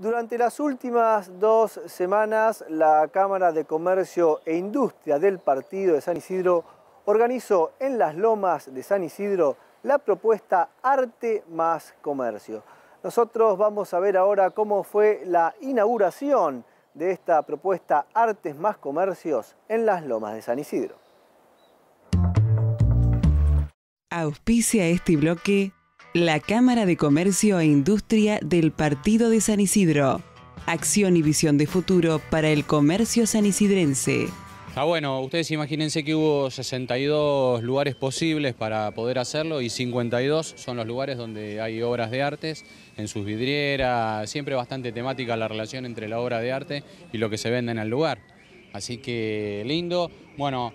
Durante las últimas dos semanas, la Cámara de Comercio e Industria del Partido de San Isidro organizó en las lomas de San Isidro la propuesta Arte más Comercio. Nosotros vamos a ver ahora cómo fue la inauguración de esta propuesta Artes más Comercios en las lomas de San Isidro. Auspicia este bloque la Cámara de Comercio e Industria del Partido de San Isidro. Acción y visión de futuro para el comercio sanisidrense. Está ah, bueno, ustedes imagínense que hubo 62 lugares posibles para poder hacerlo y 52 son los lugares donde hay obras de artes en sus vidrieras, siempre bastante temática la relación entre la obra de arte y lo que se vende en el lugar. Así que lindo. Bueno,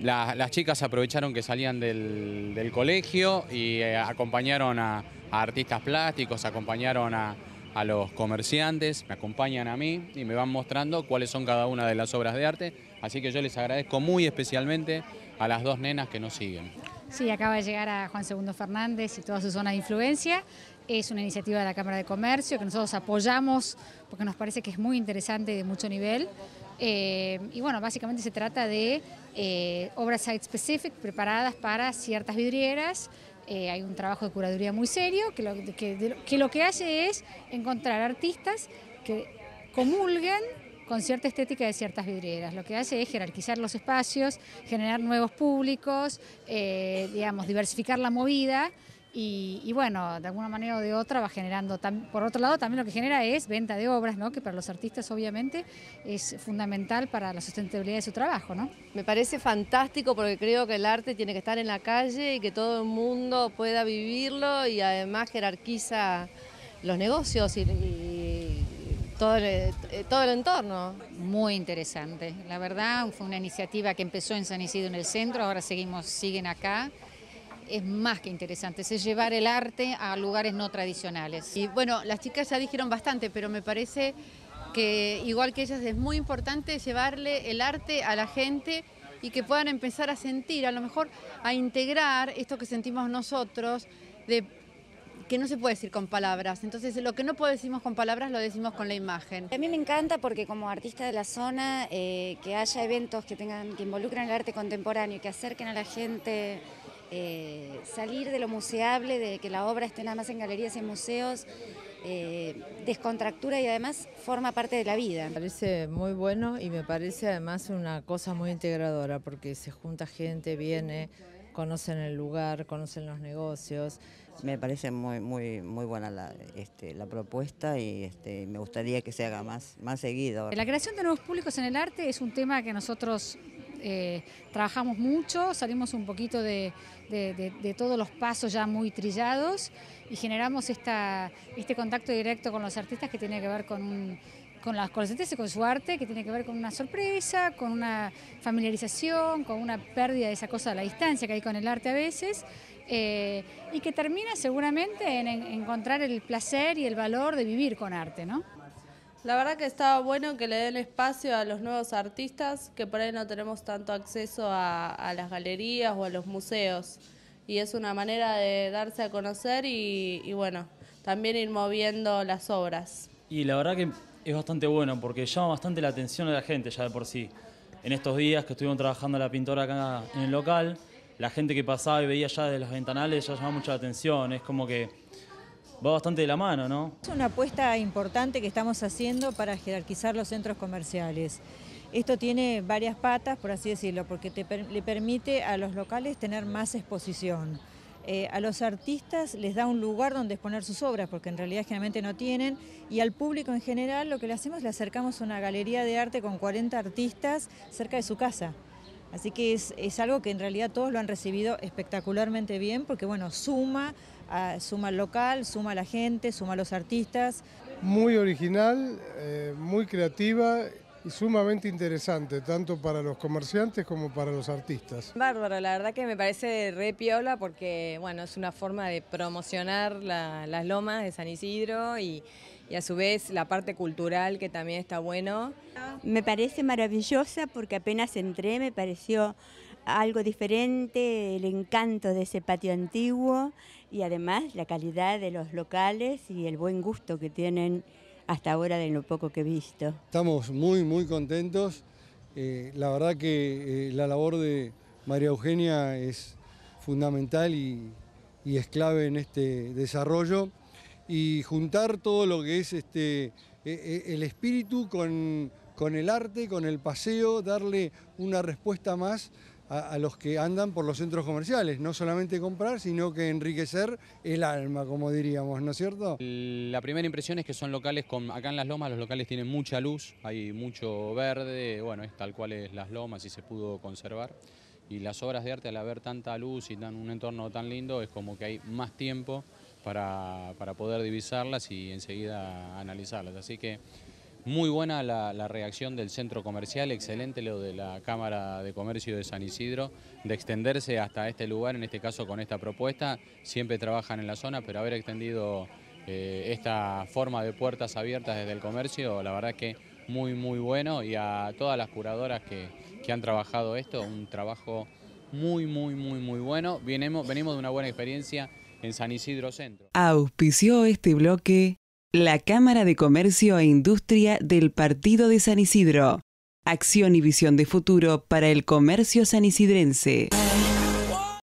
las chicas aprovecharon que salían del, colegio y eh, acompañaron a, artistas plásticos, acompañaron a, a, los comerciantes, me acompañan a mí y me van mostrando cuáles son cada una de las obras de arte. Así que yo les agradezco muy especialmente a las dos nenas que nos siguen. Sí, acaba de llegar a Juan Segundo Fernández y toda su zona de influencia. Es una iniciativa de la Cámara de Comercio que nosotros apoyamos porque nos parece que es muy interesante y de mucho nivel. Eh, y bueno, básicamente se trata de eh, obras site-specific preparadas para ciertas vidrieras. Eh, hay un trabajo de curaduría muy serio que lo que, hace es encontrar artistas que comulguen con cierta estética de ciertas vidrieras. Lo que hace es jerarquizar los espacios, generar nuevos públicos, diversificar la movida. Y, bueno, de alguna manera o de otra va generando, por otro lado también lo que genera es venta de obras, ¿no? que para los artistas obviamente es fundamental para la sustentabilidad de su trabajo. ¿no? Me parece fantástico porque creo que el arte tiene que estar en la calle y que todo el mundo pueda vivirlo y además jerarquiza los negocios y, eh, todo el, entorno. Muy interesante, la verdad fue una iniciativa que empezó en San Isidro en el centro, ahora seguimos, siguen acá es más que interesante, es llevar el arte a lugares no tradicionales. Y bueno, las chicas ya dijeron bastante, pero me parece que igual que ellas es muy importante llevarle el arte a la gente y que puedan empezar a sentir, a lo mejor a integrar esto que sentimos nosotros, de que no se puede decir con palabras. Entonces, lo que no podemos decir con palabras lo decimos con la imagen. A mí me encanta porque como artista de la zona, eh, que haya eventos que tengan que involucren el arte contemporáneo y que acerquen a la gente eh, salir de lo museable, de que la obra esté nada más en galerías y en museos, eh, descontractura y además forma parte de la vida. Me parece muy bueno y me parece además una cosa muy integradora porque se junta gente, viene, conocen el lugar, conocen los negocios. Me parece muy muy muy buena la, este, propuesta y este, me gustaría que se haga más, más seguido. La creación de nuevos públicos en el arte es un tema que nosotros eh, trabajamos mucho, salimos un poquito de, todos los pasos ya muy trillados y generamos este contacto directo con los artistas que tiene que ver con las colectividades y con su arte, que tiene que ver con una sorpresa, con una familiarización, con una pérdida de esa cosa de la distancia que hay con el arte a veces, eh, y que termina seguramente en, encontrar el placer y el valor de vivir con arte, la verdad que está bueno que le den espacio a los nuevos artistas, que por ahí no tenemos tanto acceso a, las galerías o a los museos. Y es una manera de darse a conocer y, bueno, también ir moviendo las obras. Y la verdad que es bastante bueno porque llama bastante la atención a la gente ya de por sí. En estos días que estuvimos trabajando la pintora acá en el local, la gente que pasaba y veía ya de las ventanales ya llamaba mucha atención. Es como que va bastante de la mano, ¿no? Es una apuesta importante que estamos haciendo para jerarquizar los centros comerciales. Esto tiene varias patas, por así decirlo, porque le permite a los locales tener más exposición. Eh, a los artistas les da un lugar donde exponer sus obras, porque en realidad generalmente no tienen, y al público en general lo que le hacemos es le acercamos una galería de arte con 40 artistas cerca de su casa. Así que es, algo que en realidad todos lo han recibido espectacularmente bien porque bueno, suma, suma al local, suma a la gente, suma a los artistas. Muy original, eh, muy creativa y sumamente interesante, tanto para los comerciantes como para los artistas. Bárbaro, la verdad que me parece re piola porque bueno, es una forma de promocionar las lomas de San Isidro y y a su vez la parte cultural que también está bueno. Me parece maravillosa porque apenas entré me pareció algo diferente, el encanto de ese patio antiguo y además la calidad de los locales y el buen gusto que tienen hasta ahora de lo poco que he visto. Estamos muy, muy contentos. Eh, la verdad que eh, la labor de María Eugenia es fundamental y es clave en este desarrollo y juntar todo lo que es este, e, e, el espíritu con, el arte, con el paseo, darle una respuesta más a, los que andan por los centros comerciales. No solamente comprar, sino que enriquecer el alma, como diríamos, ¿no es cierto? La primera impresión es que son locales, con, acá en Las Lomas los locales tienen mucha luz, hay mucho verde, bueno, es tal cual es Las Lomas y se pudo conservar. Y las obras de arte al haber tanta luz y tan, un entorno tan lindo es como que hay más tiempo para, poder divisarlas y enseguida analizarlas. Así que muy buena la, reacción del centro comercial, excelente lo de la Cámara de Comercio de San Isidro, de extenderse hasta este lugar, en este caso con esta propuesta. Siempre trabajan en la zona, pero haber extendido eh, esta forma de puertas abiertas desde el comercio, la verdad que muy, muy bueno. Y a todas las curadoras que, han trabajado esto, un trabajo muy, muy, muy, muy bueno. venimos de una buena experiencia en San Isidro Centro. Auspició este bloque la Cámara de Comercio e Industria del Partido de San Isidro. Acción y visión de futuro para el comercio sanisidrense.